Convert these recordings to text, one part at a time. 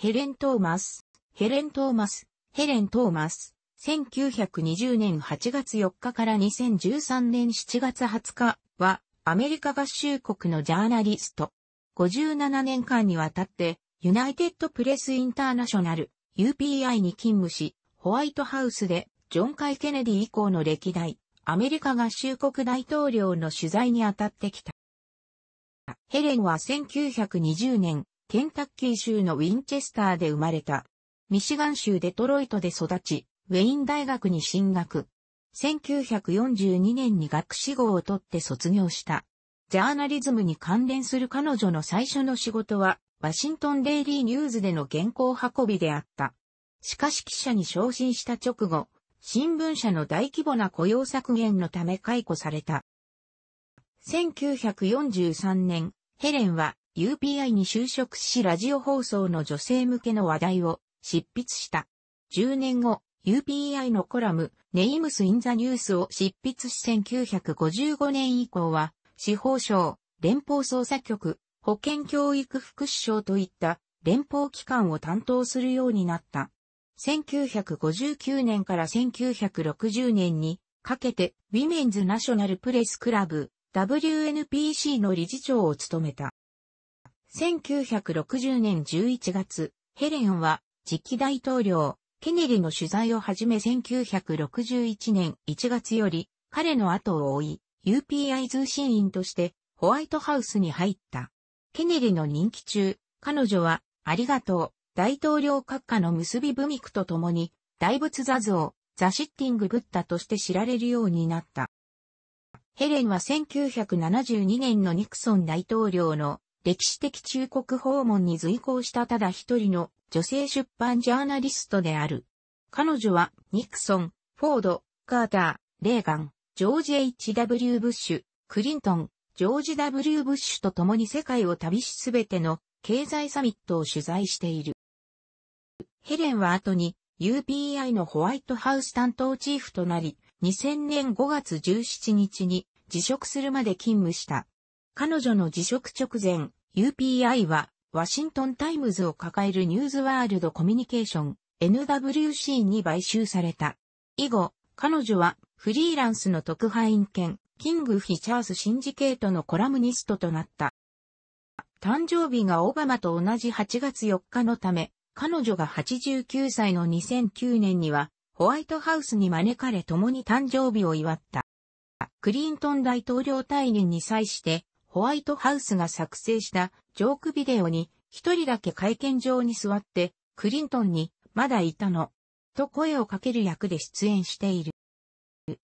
ヘレン・トーマス、ヘレン・トーマス、ヘレン・トーマス、1920年8月4日から2013年7月20日は、アメリカ合衆国のジャーナリスト。57年間にわたって、ユナイテッドプレスインターナショナル、UPI に勤務し、ホワイトハウスで、ジョン・カイ・ケネディ以降の歴代、アメリカ合衆国大統領の取材に当たってきた。ヘレンは1920年、ケンタッキー州のウィンチェスターで生まれた。ミシガン州デトロイトで育ち、ウェイン大学に進学。1942年に学士号を取って卒業した。ジャーナリズムに関連する彼女の最初の仕事は、ワシントンデイリーニューズでの原稿運びであった。しかし記者に昇進した直後、新聞社の大規模な雇用削減のため解雇された。1943年、ヘレンは UPI に就職しラジオ放送の女性向けの話題を執筆した。10年後、UPI のコラム、ネイムス・イン・ザ・ニュースを執筆し1955年以降は、司法省、連邦捜査局、保健教育福祉省といった連邦機関を担当するようになった。1959年から1960年にかけて、ウィメンズ・ナショナル・プレス・クラブ、WNPC の理事長を務めた。1960年11月、ヘレンは次期大統領、ケネディの取材をはじめ1961年1月より彼の後を追い、UPI 通信員としてホワイトハウスに入った。ケネディの任期中、彼女は、ありがとう、大統領閣下の結び文句と共に、大仏座像、ザシッティング・ブッダとして知られるようになった。ヘレンは1972年のニクソン大統領の歴史的中国訪問に随行したただ一人の女性出版ジャーナリストである。彼女は、ニクソン、フォード、カーター、レーガン、ジョージ・ H.W. ブッシュ、クリントン、ジョージ・ W. ブッシュと共に世界を旅しすべての経済サミットを取材している。ヘレンは後に UPI のホワイトハウス担当チーフとなり、2000年5月17日に辞職するまで勤務した。彼女の辞職直前、UPI は、ワシントンタイムズを抱えるニューズワールドコミュニケーション、NWC に買収された。以後、彼女は、フリーランスの特派員兼、キング・フィチャース・シンジケートのコラムニストとなった。誕生日がオバマと同じ8月4日のため、彼女が89歳の2009年には、ホワイトハウスに招かれ共に誕生日を祝った。クリントン大統領退任に際して、ホワイトハウスが作成したジョークビデオに一人だけ会見場に座ってクリントンにまだいたのと声をかける役で出演している。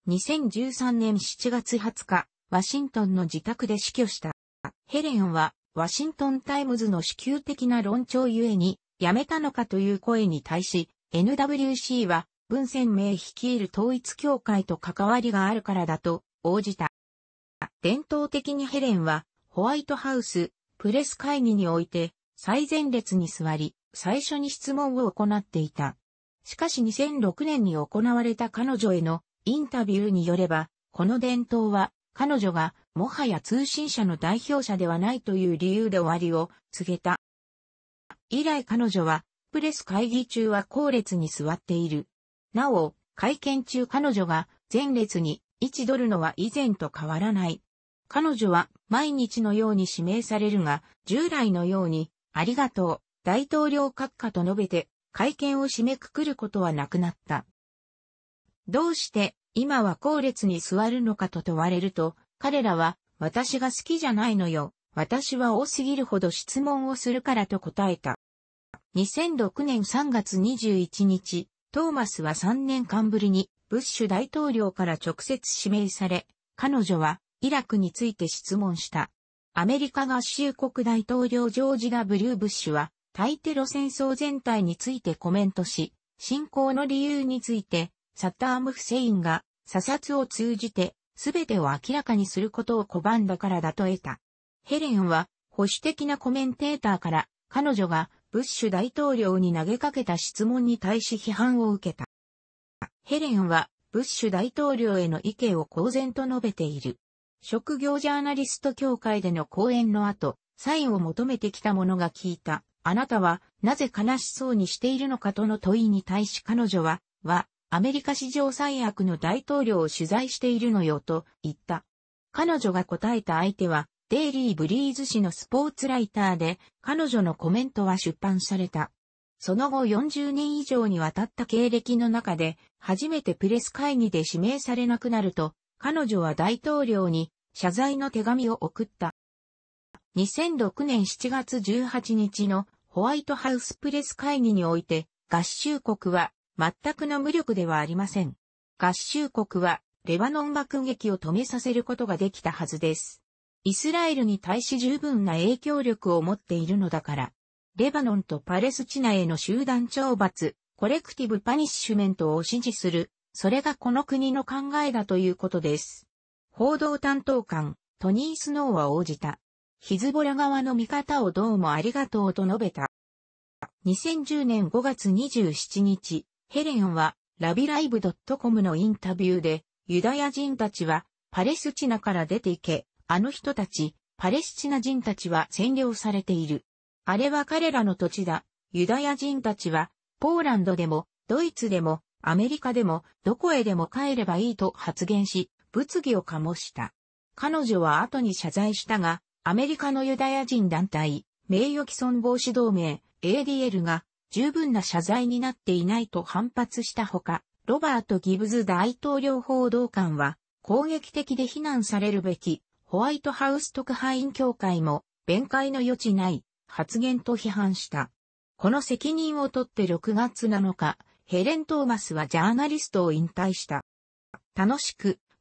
2013年7月20日、ワシントンの自宅で死去した。ヘレンはワシントンタイムズの支給的な論調ゆえに辞めたのかという声に対し NWC は文鮮明率いる統一協会と関わりがあるからだと応じた。伝統的にヘレンは、ホワイトハウス、プレス会議において、最前列に座り、最初に質問を行っていた。しかし2006年に行われた彼女へのインタビューによれば、この伝統は、彼女がもはや通信社の代表者ではないという理由で終わりを告げた。以来彼女は、プレス会議中は後列に座っている。なお、会見中彼女が前列に位置取るのは以前と変わらない。彼女は毎日のように指名されるが、従来のように、ありがとう、大統領閣下と述べて、会見を締めくくることはなくなった。どうして今は後列に座るのかと問われると、彼らは私が好きじゃないのよ。私は多すぎるほど質問をするからと答えた。2006年3月21日、トーマスは3年間ぶりにブッシュ大統領から直接指名され、彼女はイラクについて質問した。アメリカ合衆国大統領ジョージ・ W・ ブッシュは、対テロ戦争全体についてコメントし、侵攻の理由について、サッターム・フセインが、査察を通じて、すべてを明らかにすることを拒んだからだと得た。ヘレンは、保守的なコメンテーターから、彼女が、ブッシュ大統領に投げかけた質問に対し批判を受けた。ヘレンは、ブッシュ大統領への意見を公然と述べている。職業ジャーナリスト協会での講演の後、サインを求めてきた者が聞いた。あなたは、なぜ悲しそうにしているのかとの問いに対し彼女は、は、アメリカ史上最悪の大統領を取材しているのよと言った。彼女が答えた相手は、デイリー・ブリーズ氏のスポーツライターで、彼女のコメントは出版された。その後40年以上にわたった経歴の中で、初めてプレス会議で指名されなくなると、彼女は大統領に謝罪の手紙を送った。2006年7月18日のホワイトハウスプレス会議において、合衆国は全くの無力ではありません。合衆国はレバノン爆撃を止めさせることができたはずです。イスラエルに対し十分な影響力を持っているのだから、レバノンとパレスチナへの集団懲罰、コレクティブパニッシュメントを支持する、それがこの国の考えだということです。報道担当官、トニー・スノーは応じた。ヒズボラ側の見方をどうもありがとうと述べた。2010年5月27日、ヘレンはラビライブ .com のインタビューで、ユダヤ人たちはパレスチナから出ていけ、あの人たち、パレスチナ人たちは占領されている。あれは彼らの土地だ。ユダヤ人たちは、ポーランドでも、ドイツでも、アメリカでも、どこへでも帰ればいいと発言し、物議を醸した。彼女は後に謝罪したが、アメリカのユダヤ人団体、名誉毀損防止同盟、ADL が十分な謝罪になっていないと反発したほか、ロバート・ギブズ大統領報道官は攻撃的で非難されるべきホワイトハウス特派員協会も弁解の余地ない発言と批判した。この責任を取って6月7日、ヘレン・トーマスはジャーナリストを引退した。楽しく